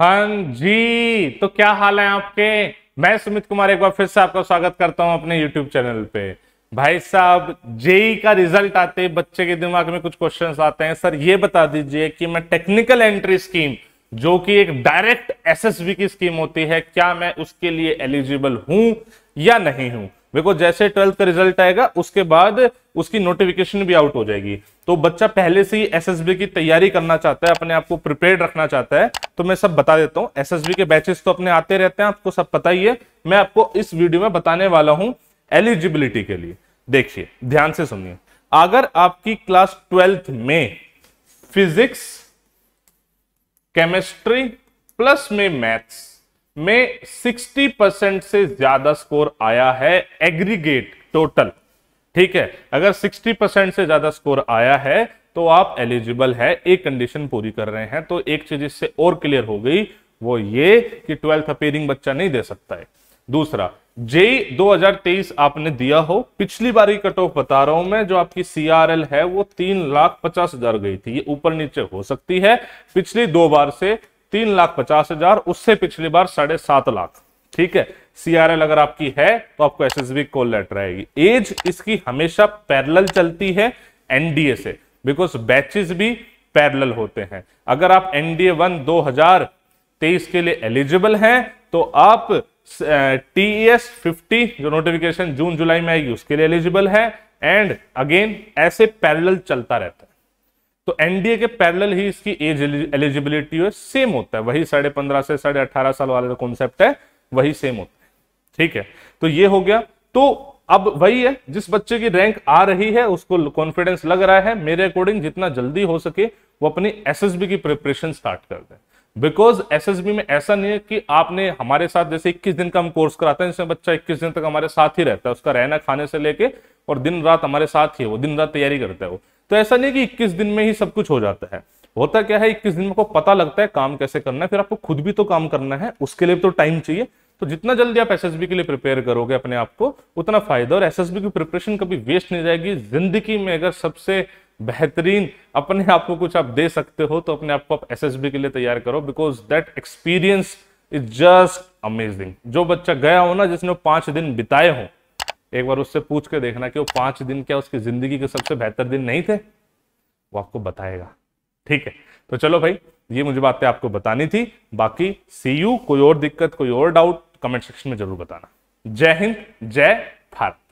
हां जी तो क्या हाल है आपके मैं सुमित कुमार एक बार फिर से आपका स्वागत करता हूं अपने YouTube चैनल पे भाई साहब जेई का रिजल्ट आते ही बच्चे के दिमाग में कुछ क्वेश्चंस आते हैं सर ये बता दीजिए कि मैं टेक्निकल एंट्री स्कीम जो कि एक डायरेक्ट एसएसबी की स्कीम होती है क्या मैं उसके लिए एलिजिबल हूं या नहीं हूं देखो जैसे ट्वेल्थ का रिजल्ट आएगा उसके बाद उसकी नोटिफिकेशन भी आउट हो जाएगी तो बच्चा पहले से ही एसएसबी की तैयारी करना चाहता है अपने आप को प्रिपेयर रखना चाहता है तो मैं सब बता देता हूँ एस के बैचेस तो अपने आते रहते हैं आपको सब पता ही है मैं आपको इस वीडियो में बताने वाला हूँ एलिजिबिलिटी के लिए देखिए ध्यान से सुनिए अगर आपकी क्लास ट्वेल्थ में फिजिक्स केमिस्ट्री प्लस में मैथ्स में 60 परसेंट से ज्यादा स्कोर आया है एग्रीगेट टोटल ठीक है अगर 60 परसेंट से ज्यादा स्कोर आया है तो आप एलिजिबल है एक कंडीशन पूरी कर रहे हैं तो एक चीज इससे और क्लियर हो गई वो ये कि ट्वेल्थ अपेयरिंग बच्चा नहीं दे सकता है दूसरा जे 2023 आपने दिया हो पिछली बार की कट ऑफ बता रहा हूं मैं जो आपकी सीआरएल है वो तीन लाख पचास हजार गई थी ये ऊपर नीचे हो सकती है पिछली दो बार से तीन लाख पचास हजार उससे पिछली बार साढ़े सात लाख ठीक है सीआरएल अगर आपकी है तो आपको S S B call letter आएगी एज इसकी हमेशा पैरल चलती है एनडीए से बिकॉज बैचेस भी पैरल होते हैं अगर आप एनडीए वन 2023 के लिए एलिजिबल हैं तो आप टी एस e फिफ्टी जो नोटिफिकेशन जून जुलाई में आएगी उसके लिए एलिजिबल है एंड अगेन ऐसे पैरल चलता रहता है तो एनडीए के पैरेलल ही इसकी एज एलिजिबिलिटी है सेम होता है वही साढ़े पंद्रह से साढ़े अठारह साल वाले जो कॉन्सेप्ट है वही सेम होता है ठीक है तो ये हो गया तो अब वही है जिस बच्चे की रैंक आ रही है उसको कॉन्फिडेंस लग रहा है मेरे अकॉर्डिंग जितना जल्दी हो सके वो अपनी एसएसबी की प्रिपरेशन स्टार्ट कर दे बिकॉज एसएसबी में ऐसा नहीं है कि आपने हमारे साथ जैसे 21 दिन का हम कोर्स कराते हैं जिसमें बच्चा 21 दिन तक हमारे साथ ही रहता है उसका रहना खाने से लेके और दिन रात हमारे साथ ही वो दिन रात तैयारी करता है वो तो ऐसा नहीं कि 21 दिन में ही सब कुछ हो जाता है होता क्या है इक्कीस दिन में को पता लगता है काम कैसे करना है फिर आपको खुद भी तो काम करना है उसके लिए तो टाइम चाहिए तो जितना जल्दी आप एसएसबी के लिए प्रिपेयर करोगे अपने आप को उतना फायदा और एसएसबी की प्रिपरेशन कभी वेस्ट नहीं जाएगी जिंदगी में अगर सबसे बेहतरीन अपने आप को कुछ आप दे सकते हो तो अपने आप को आप बी के लिए तैयार करो because that experience is just amazing जो बच्चा गया हो ना जिसने पांच दिन बिताए हो एक बार उससे पूछ के देखना कि वो पांच दिन क्या उसकी जिंदगी के सबसे बेहतर दिन नहीं थे वो आपको बताएगा ठीक है तो चलो भाई ये मुझे बातें आपको बतानी थी बाकी सी यू कोई और दिक्कत कोई और डाउट कमेंट सेक्शन में जरूर बताना जय हिंद जय भारत